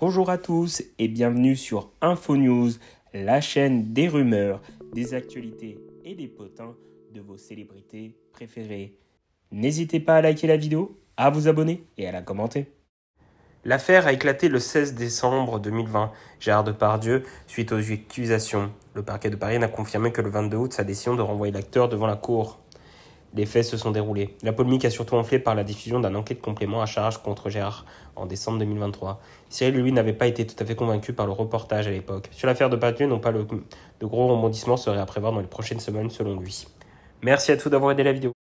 Bonjour à tous et bienvenue sur InfoNews, la chaîne des rumeurs, des actualités et des potins de vos célébrités préférées. N'hésitez pas à liker la vidéo, à vous abonner et à la commenter. L'affaire a éclaté le 16 décembre 2020. Gérard Depardieu, suite aux accusations. Le parquet de Paris n'a confirmé que le 22 août sa décision de renvoyer l'acteur devant la cour les faits se sont déroulés. La polémique a surtout enflé par la diffusion d'un enquête complément à charge contre Gérard en décembre 2023. Cyril, lui, n'avait pas été tout à fait convaincu par le reportage à l'époque. Sur l'affaire de Patieu, non pas de gros rebondissements seraient à prévoir dans les prochaines semaines, selon lui. Merci à tous d'avoir aidé la vidéo.